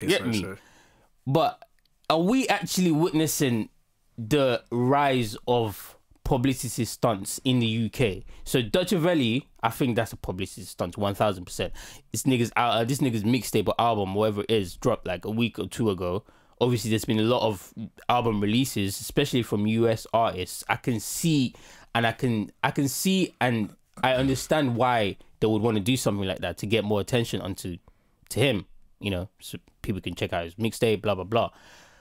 Get me. Sure. But are we actually witnessing the rise of publicity stunts in the UK? So Dutch Valley, I think that's a publicity stunt, one thousand percent. This niggas, uh, uh, this niggas mixtape or album, whatever it is, dropped like a week or two ago. Obviously, there's been a lot of album releases, especially from US artists. I can see, and I can, I can see, and I understand why they would want to do something like that to get more attention onto to him you know, so people can check out his mixtape, blah blah blah.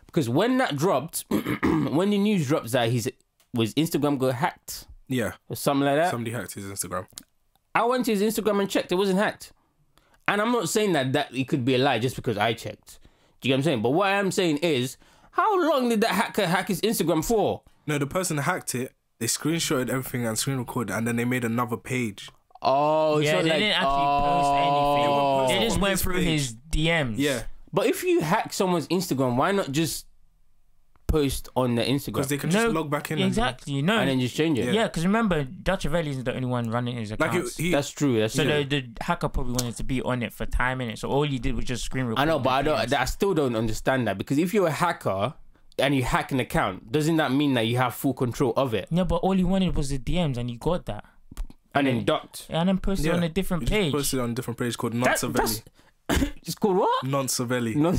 Because when that dropped, when the news drops that he's was Instagram got hacked, yeah, or something like that. Somebody hacked his Instagram. I went to his Instagram and checked; it wasn't hacked. And I'm not saying that that it could be a lie just because I checked. Do you get what I'm saying? But what I am saying is, how long did that hacker hack his Instagram for? No, the person hacked it. They screenshotted everything and screen recorded, and then they made another page Oh, yeah, so they like, didn't actually oh, post anything. They, they just went through page. his DMs. Yeah. But if you hack someone's Instagram, why not just post on the Instagram? Because they can no, just log back in. Exactly. And, no. And then just change it. Yeah, because yeah, remember, Dachavelli isn't the only one running his account. Like that's true. That's so true. The, the, hacker probably wanted to be on it for timing it. So all you did was just screen record. I know, but I don't. I still don't understand that because if you're a hacker, and you hack an account, doesn't that mean that you have full control of it? No, but all you wanted was the DMs, and you got that and then And then posted on a different page. Posted on a different page called Not Savelli. it's called what? Non Savelli. Non-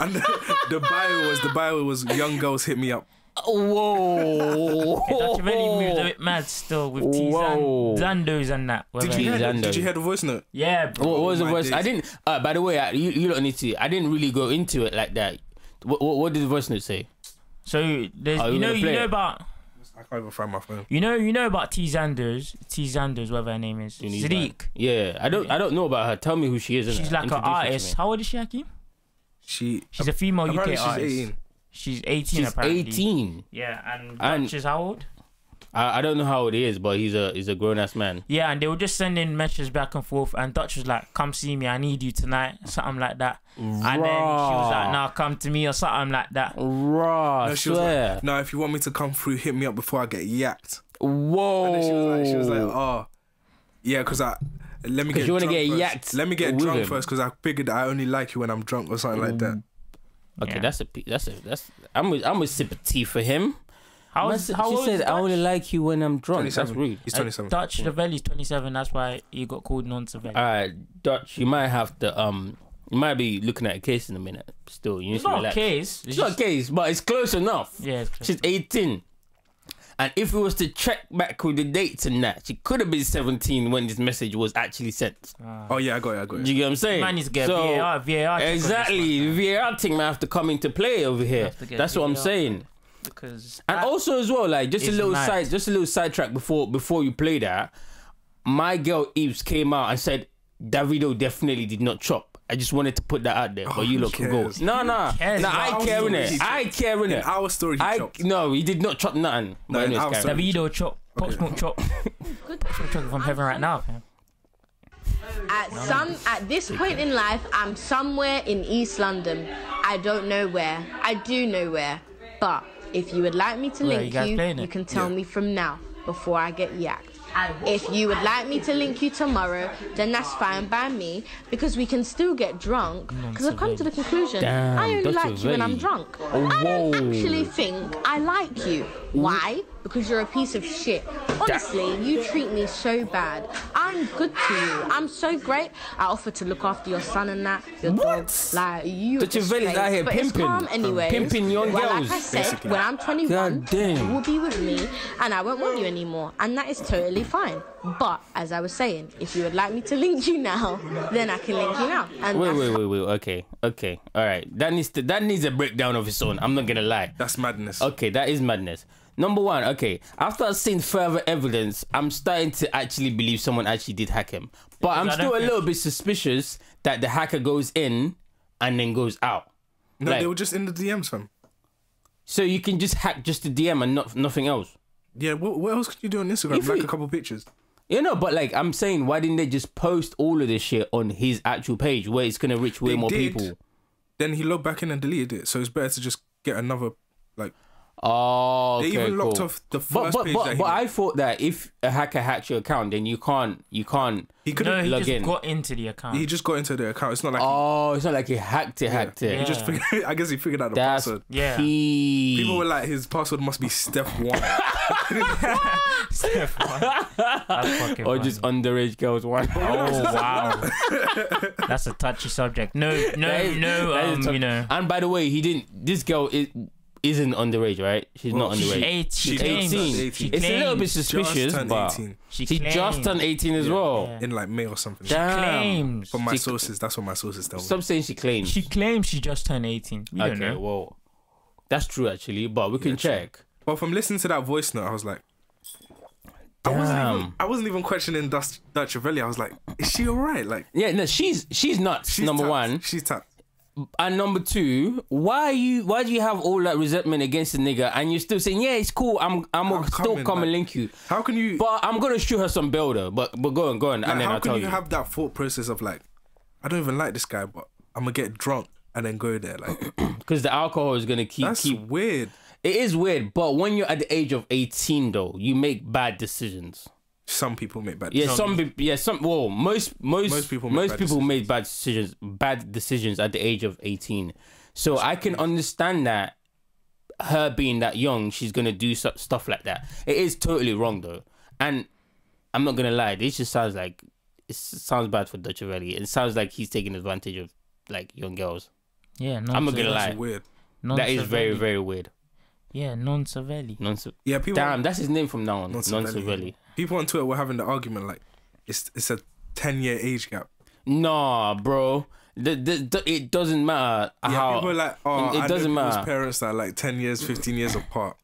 and the, the bio was the bio was young girls hit me up. Whoa! That's moved a bit mad still with Whoa. Zandos and that. Did you, hear, did you hear the voice note? Yeah, bro. What was the voice? I didn't. Uh, by the way, I, uh, you you don't need to. I didn't really go into it like that. What what, what did the voice note say? So there's oh, you know you know about I can't even find my phone. You know, you know about T Zanders, T Zanders, whatever her name is, Sadiq. yeah, I don't, I don't know about her. Tell me who she is. She's like an artist. How old is she, Hakeem? She. She's a female UK she's artist. 18. She's 18 she's apparently. 18. Yeah, and, and she's how old? I, I don't know how it is, but he's a he's a grown ass man. Yeah, and they were just sending messages back and forth, and Dutch was like, "Come see me, I need you tonight," something like that. Raw. And then she was like, "Now nah, come to me" or something like that. Raw, no, she swear. was like, "No, if you want me to come through, hit me up before I get yacked." Whoa. And she was like, she was like, "Oh, yeah," because I let me get you want to get first. yacked. Let me get drunk him. first because I figured I only like you when I'm drunk or something like that. Okay, yeah. that's a that's a that's I'm with, I'm with sympathy for him. How, Must, how she said, "I only like you when I'm drunk." That's rude. He's twenty-seven. Uh, Dutch Savelli's twenty-seven. That's why he got called non Savelli. Uh, Dutch, you might have to um, you might be looking at a case in a minute. Still, you it's need not relax. a case. It's, it's just... not a case, but it's close enough. Yeah, it's close she's eighteen, and if we was to check back with the dates and that, she could have been seventeen when this message was actually sent. Uh, oh yeah, I got it. I got it. You get what I'm saying? Man, is getting so, VAR, VAR. Exactly, VAR thing might have to come into play over here. That's VAR, what I'm saying because and I, also as well like just a little mad. side just a little sidetrack before before you play that my girl Eves came out and said Davido definitely did not chop I just wanted to put that out there, but oh, you look can go. No, no, no. I care in it. I care in it. Our story. I chopped. no, he did not chop nothing. No, anyways, Davido chop. Pop okay. Smoke chop. Pop Smoke chop from heaven right now. At some, at this point in life, I'm somewhere in East London. I don't know where. I do know where, but if you would like me to link you, you, you, can tell yeah. me from now before I get yacked. If you would like me to link you tomorrow, then that's fine by me because we can still get drunk. Because I've come to the conclusion Damn, I only like you when I'm drunk. Oh, I don't actually think I like you. Why? Because you're a piece of shit. Honestly, you treat me so bad. I'm good to you. I'm so great. I offer to look after your son and that, your what? dog. Like you. you're Chivelli's out here but pimping. It's calm anyway. Pimping young well, girls. Like I said, basically. when I'm 21, you will be with me and I won't want you anymore. And that is totally fine. But as I was saying, if you would like me to link you now, then I can link you now. And wait, wait, wait, wait. Okay, okay, all right. That needs to, that needs a breakdown of its own. I'm not gonna lie. That's madness. Okay, that is madness. Number one, okay. After seeing further evidence, I'm starting to actually believe someone actually did hack him. But I'm still a little bit suspicious that the hacker goes in and then goes out. No, like, they were just in the DMs, fam. So you can just hack just the DM and not nothing else. Yeah, what, what else could you do on Instagram? If like you, a couple pictures. You know, but like I'm saying, why didn't they just post all of this shit on his actual page where it's gonna reach way they more did. people? Then he logged back in and deleted it, so it's better to just get another like Oh, okay, they even cool. locked off the first but, but, page. But, but I thought that if a hacker hacked your account, then you can't, you can't. He couldn't no, he log in. Got into the account. He just got into the account. It's not like oh, he, it's not like he hacked it, yeah. hacked it. Yeah. He just, figured, I guess, he figured out the That's password. Yeah, people were like, his password must be step one. step one. Or just underage girls one. Oh wow, that's a touchy subject. No, no, is, no. Um, you know. And by the way, he didn't. This girl is isn't underage, right? She's well, not underage. Eight, she's 18. 18. She it's a little bit suspicious, just but 18. she, just turned 18 as yeah. well. Yeah. In like May or something. Damn. She claims. From my sources, that's what my sources tell me. Some saying she claims. She claims she just turned 18. We okay, do well, that's true actually, but we yeah, can check. True. But from listening to that voice note, I was like, Damn. I wasn't even I wasn't even questioning Dutch Dutch I was like, is she alright? Like Yeah, no, she's she's nuts, she's number tapped. one. She's tapped. And number two, why you why do you have all that resentment against the nigga and you're still saying, Yeah, it's cool, I'm I'm, I'm still coming, come man. and link you. How can you But I'm gonna shoot her some builder, but but go on, go on, and then how I'll can tell you. you have that thought process of like, I don't even like this guy, but I'm gonna get drunk and then go there like because the alcohol is gonna keep That's keep weird. It is weird, but when you're at the age of eighteen though, you make bad decisions some people make bad. Yeah, decisions. some people. Yeah, some. Well, most most most people most bad people made bad decisions, bad decisions at the age of eighteen. So I can understand that her being that young, she's gonna do stuff like that. It is totally wrong though, and I'm not gonna lie. This just sounds like it sounds bad for Ducharelli. It sounds like he's taking advantage of like young girls. Yeah, no, I'm not gonna lie. Weird. that is very very weird. Yeah, Non Savelli. Non Yeah, people. Damn, that's his name from now on. Non Savelli. People on Twitter were having the argument like, it's it's a ten year age gap. Nah, bro. The, the, the, it doesn't matter yeah, how. People are like, oh, it, it doesn't matter. Parents that are like ten years, fifteen years apart.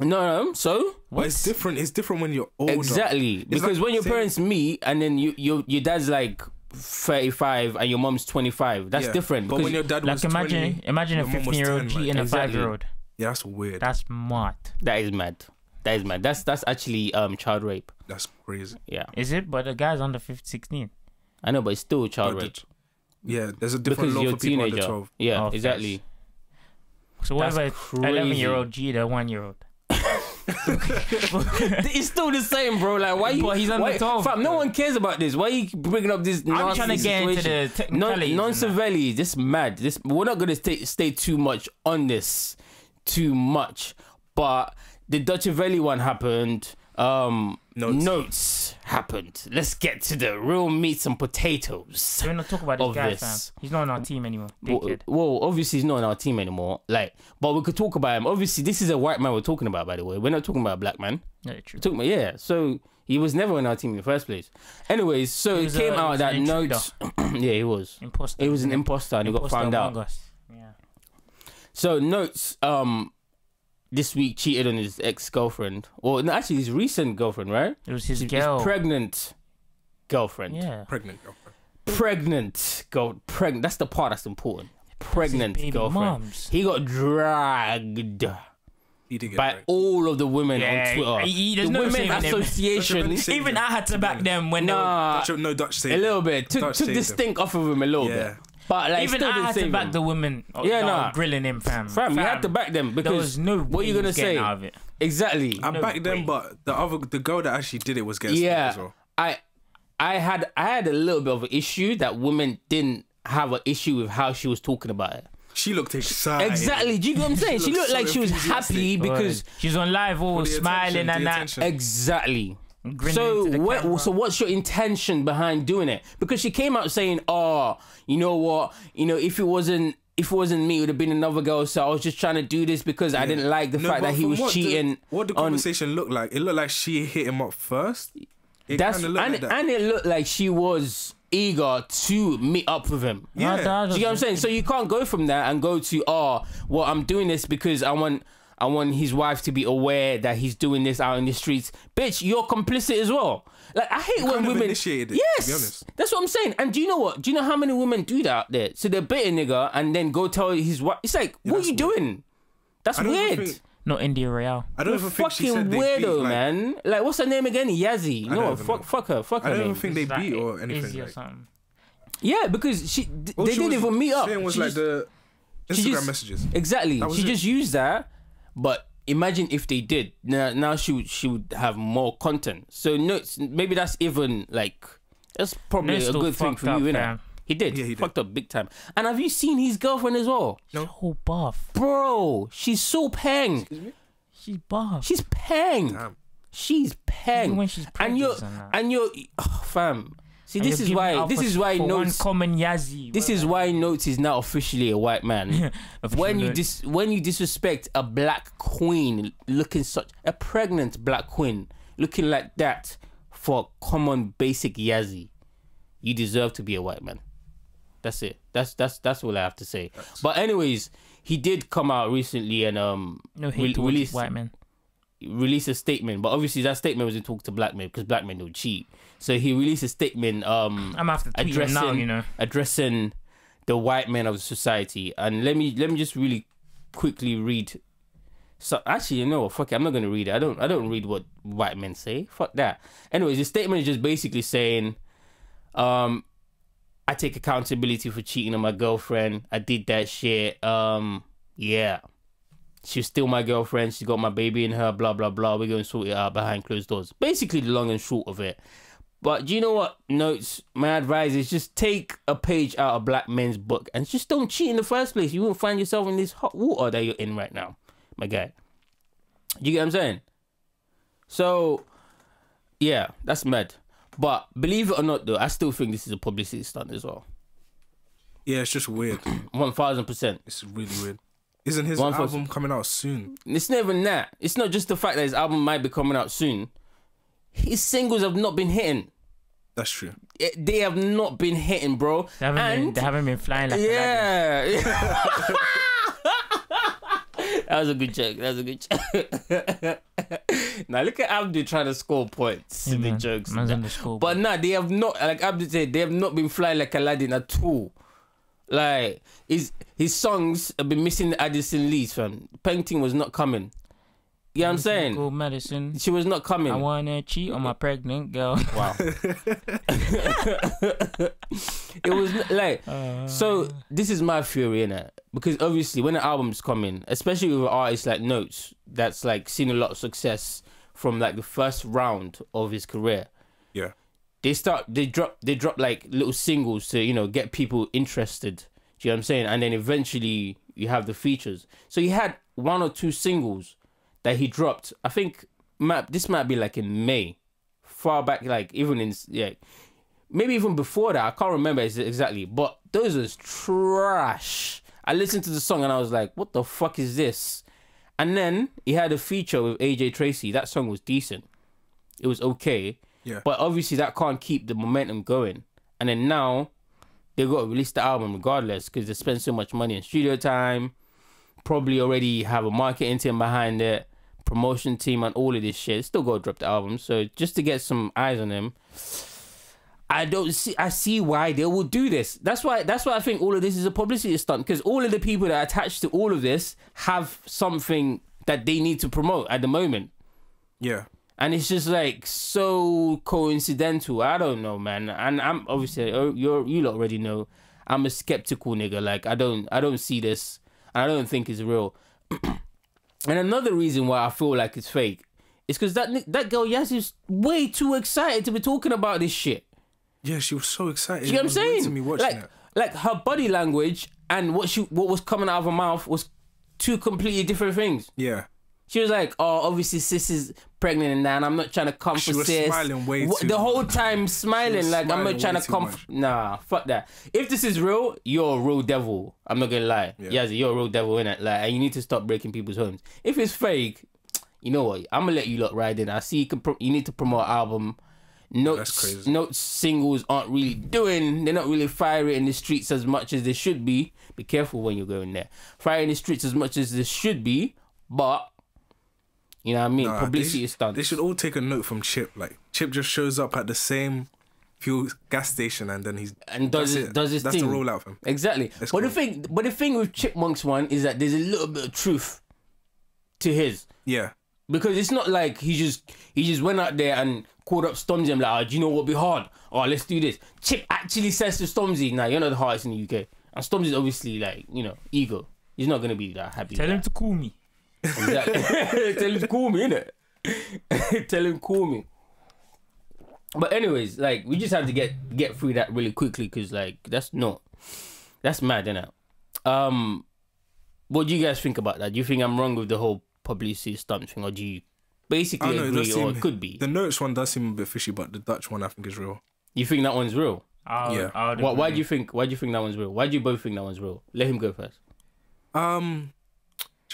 No, no. So what? it's different. It's different when you're older. Exactly, it's because like when your same. parents meet and then you, you your dad's like 35 and your mom's 25 that's yeah. different but when your dad like imagine 20, imagine a 15 year old cheating like, a 5 year old yeah, that's weird. That's mad. That is mad. That is mad. That's that's actually um child rape. That's crazy. Yeah. Is it? But the guy's under 15, 16. I know, but it's still child but rape. yeah, there's a different because law for teenager. under 12. Yeah, oh, exactly. So what that's about 11 year old G, the one year old? it's still the same, bro. Like, why? But he's under why, twelve. Fam, no one cares about this. Why are you bringing up this? I'm trying to get situation? into the non non This mad. This we're not gonna stay, stay too much on this too much, but the Deutsche one happened. Um, notes. notes. happened. Let's get to the real meat and potatoes. We're not talking about this guy, this. He's not on our team anymore. Well, well, obviously he's not on our team anymore. Like, but we could talk about him. Obviously, this is a white man we're talking about. By the way, we're not talking about a black man. Yeah, true. about, yeah, so he was never on our team in the first place. Anyways, so it came a, out that notes. yeah, he was. Imposter. He was an imposter, and imposter he got found out. Us. Yeah. So notes um this week cheated on his ex girlfriend, or no, actually his recent girlfriend, right? It was his, his girl, his pregnant girlfriend. Yeah, pregnant girlfriend. Pregnant girl, pregnant. That's the part that's important. Pregnant that's girlfriend. Moms. He got dragged. He did by all of the women yeah, on Twitter. He, the no Women Association. Even I had to back them when no, they were, Dutch, no Dutch. Savior. A little bit. Took, took the stink off of him a little yeah. bit. But like, even I had to back him. the women. Oh, yeah, no, nah. grilling him, fam. Fam, you had to back them because there was no. What are you gonna say? Out of it. Exactly. I no backed way. them, but the other the girl that actually did it was getting yeah. As well. I, I had I had a little bit of an issue that women didn't have an issue with how she was talking about it. She looked excited. Exactly. Do you know what I'm saying? she, looked, she looked so like she was happy because she's on live all smiling and that. Exactly so what? So what's your intention behind doing it? Because she came out saying, "Oh, you know what? You know, if it wasn't." If it wasn't me, it would have been another girl. So I was just trying to do this because yeah. I didn't like the no, fact that he was what cheating. what the conversation on... looked like? It looked like she hit him up first. It That's and, like that. and it looked like she was eager to meet up with him. Yeah. Do you know what I'm saying? So you can't go from that and go to, oh, well, I'm doing this because I want I want his wife to be aware that he's doing this out in the streets. Bitch, you're complicit as well. Like I hate you when women initiated it, Yes, that's what I'm saying. And do you know what? Do you know how many women do that there? So they beat a nigga and then go tell his wife. It's like, yeah, what are you weird. doing? That's weird. Think... Not India Real. I don't even think fucking she said weirdo, beat, like... man. Like, what's her name again? Yazzie. No, fuck, know. fuck her. Fuck her. I don't even think they beat or anything. Like... Or yeah, because she, they she didn't even meet up. was she like just, the Instagram messages. Exactly. She just used that but imagine if they did. Now, now she would she would have more content. So no, maybe that's even like that's probably Nestle a good thing for up, you, innit? He did. Yeah, he fucked did. up big time. And have you seen his girlfriend as well? No. So buff. Bro, she's so peng. Excuse me? She's buff. She's peng. Damn. She's peng. Even when she's pregnant and you're and, and you're oh, fam. See, this is why this is why notes common Yazi. This is why notes is not officially a white man. when you dis when you disrespect a black queen looking such a pregnant black queen looking like that for common basic Yazi, you deserve to be a white man. That's it. That's that's that's all I have to say. But anyways, he did come out recently and um no hate re- released white man released a statement, but obviously that statement was in talk to black men because black men don't cheat. So he released a statement. Um, I'm after addressing now, you know, addressing the white men of society. And let me let me just really quickly read. So actually, you know what? Fuck it. I'm not gonna read it. I don't. I don't read what white men say. Fuck that. Anyways, the statement is just basically saying, um, I take accountability for cheating on my girlfriend. I did that shit. Um, yeah she's still my girlfriend. She has got my baby in her. Blah blah blah. We're going to sort it out behind closed doors. Basically, the long and short of it. But do you know what? Notes. My advice is just take a page out of black men's book and just don't cheat in the first place. You won't find yourself in this hot water that you're in right now, my guy. You get what I'm saying? So, yeah, that's mad. But believe it or not, though, I still think this is a publicity stunt as well. Yeah, it's just weird. One thousand percent. It's really weird. Isn't his One album coming out soon? It's not even that. It's not just the fact that his album might be coming out soon. His singles have not been hitting. That's true. It, eh, they have not been hitting, bro. They haven't, and been, they haven't been flying like yeah. that was a good joke. That was a good joke. now look at Abdu trying to score points. Yeah, the jokes. Man's on the But nah, they have not like Abdu said, they have not been flying like Aladdin at all. Like his his songs have been missing the Addison Lee's fam. Painting was not coming. You know what I'm saying? medicine. She was not coming. I wanna cheat on my pregnant girl. Wow. it was like uh... so. This is my theory, it Because obviously, when an album's coming, especially with artists like Notes, that's like seen a lot of success from like the first round of his career. Yeah they start they drop they drop like little singles to you know get people interested. Do you know what I'm saying? And then eventually you have the features. So he had one or two singles that he dropped. I think might, this might be like in May, far back, like even in yeah, maybe even before that. I can't remember exactly, but those was trash. I listened to the song and I was like, what the fuck is this? And then he had a feature with AJ Tracy. That song was decent. It was okay. Yeah. But obviously that can't keep the momentum going. And then now they got to release the album regardless because they spend so much money in studio time, probably already have a marketing team behind it, promotion team, and all of this shit. Still got to drop the album. So just to get some eyes on them. I don't see. I see why they will do this. That's why. That's why I think all of this is a publicity stunt because all of the people that are attached to all of this have something that they need to promote at the moment. Yeah and it's just like so coincidental. I don't know, man. And I'm obviously oh, you you already know I'm a skeptical nigga. Like I don't I don't see this. I don't think it's real. and another reason why I feel like it's fake is because that that girl Yas is way too excited to be talking about this shit. Yeah, she was so excited. You know what I'm saying? To me like, it. like her body language and what she what was coming out of her mouth was two completely different things. Yeah. She was like, "Oh, obviously sis is pregnant and that, and I'm not trying to come she for was sis." Smiling way too the whole time smiling like I'm not trying to come. Nah, fuck that. If this is real, you're a real devil. I'm not gonna lie. Yeah, Yazzie, you're a real devil in it. Like, and you need to stop breaking people's homes. If it's fake, you know what? I'm gonna let you lot ride in. I see you can. you need to promote album. Notes, notes, singles aren't really doing. They're not really firing in the streets as much as they should be. Be careful when you're going there. Firing in the streets as much as they should be, but you know what I mean? Nah, Publicity they, They should all take a note from Chip. Like Chip just shows up at the same fuel gas station and then he's and does his, it. does his that's thing. the rollout for him. Exactly. That's but cool. the thing, but the thing with Chipmunk's one is that there's a little bit of truth to his. Yeah. Because it's not like he just he just went out there and called up Stormzy and like, oh, do you know what would be hard? Oh, let's do this. Chip actually says to Stormzy, now nah, you're not the hardest in the UK. And Stormzy's obviously like, you know, ego. He's not gonna be that happy. Tell him that. to call me. Exactly. Tell him to call me, innit? Tell him call me. But anyways, like we just have to get get through that really quickly because like that's not that's mad, innit? Um, what do you guys think about that? Do you think I'm wrong with the whole publicity stunt thing, or do you basically know, agree, it or seem, could be? The notes one does seem a bit fishy, but the Dutch one I think is real. You think that one's real? I'll, yeah. I'll why, why do you think? Why do you think that one's real? Why do you both think that one's real? Let him go first. Um,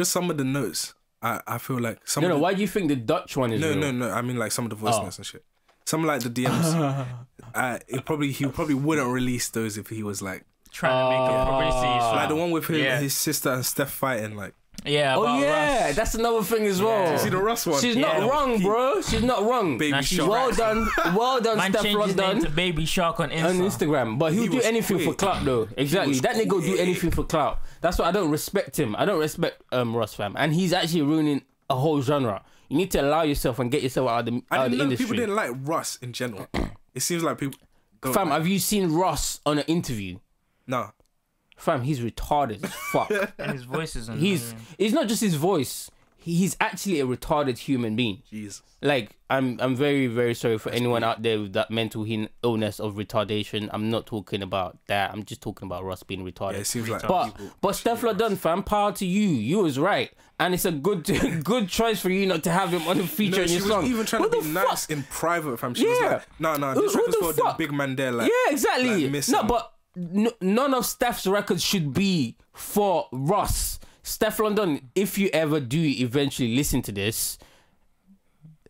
just some of the notes. I, I feel like some. No, no. The, why do you think the Dutch one is? No, real? no, no. I mean, like some of the oh. voice oh. notes and shit. Some like the DMs. uh, it probably he probably wouldn't release those if he was like trying uh, to make it. Oh. Probably see like the one with yeah. his sister and Steph fighting. Like yeah. oh yeah, Russ. that's another thing as well. Yeah. See the Russ one. She's yeah. not wrong, bro. She's not wrong. Baby nah, Shark. Well done, well done, Man Steph London. to Baby Shark on Instagram. On Instagram, but he'll he do anything quick. for clout though. Exactly, that nigga will do anything for clout. That's why I don't respect him. I don't respect um Russ fam, and he's actually ruining a whole genre. You need to allow yourself and get yourself out of the, out of the industry. People didn't like Russ in general. it seems like people. Fam, like have you seen Russ on an interview? No fam, he's retarded as fuck. and his voice is annoying. He's it's not just his voice. He's actually a retarded human being. Jeez. Like I'm I'm very very sorry for That's anyone out there with that mental illness of retardation. I'm not talking about that. I'm just talking about Russ being retarded. Yeah, it seems like but but Steph done, fam. Power to you. You was right, and it's a good good choice for you not to have him on the feature no, in your song. Even trying what to be fuck? nice in private, fam. She yeah. was like, no, no, this record's for big Mandela. yeah, exactly. Like, no, but none of Steph's records should be for Ross. Steph London, if you ever do eventually listen to this,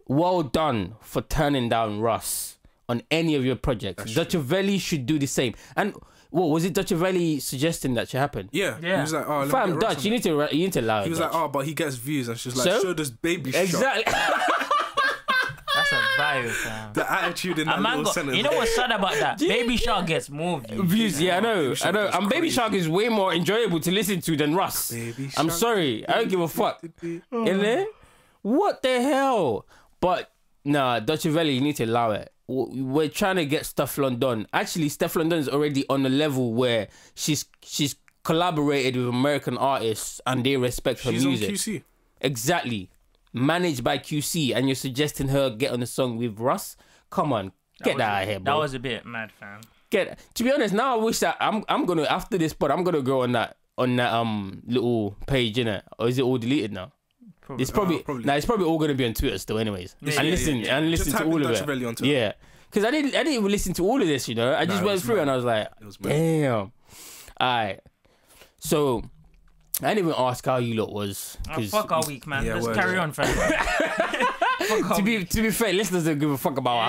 well done for turning down Ross on any of your projects. Dutchavelli should do the same. And what was it Dutchavelli suggesting that should happen? Yeah, yeah. He was like, "Oh, fam, Dutch, you need to you need to allow." He was Dutch. like, "Oh, but he gets views." And she's like, so? "Show this baby." Exactly. fire, fam. The attitude in that little sentence. You know what's sad about that? Baby Shark gets more views. Views, yeah, I know, I know. And Baby Shark is way more enjoyable to listen to than Russ. Baby I'm sorry, I don't give a fuck. Oh. In there, what the hell? But nah, Dutch Valley, you need to allow it we're trying to get stuff London. Actually, Steph London is already on a level where she's she's collaborated with American artists and they respect her music. on QC. Exactly managed by QC, and you're suggesting her get on the song with Russ. Come on, get that out of here, bro. That was a bit mad, fam. Get to be honest. Now I wish that I'm I'm gonna after this, but I'm gonna go on that on that um little page in it, or is it all deleted now? Probably. It's probably, oh, probably. Nah, it's probably all gonna be on Twitter still, anyways. Yeah, and, yeah, listen, yeah, and listen to all of it. yeah, because I didn't I didn't even listen to all of this, you know. I just went through mad. and I was like, it was damn. All right, so I didn't even ask how you lot was. Oh, fuck our week, man. Yeah, Let's carry on, friend. to be to be fair, listeners don't give a fuck about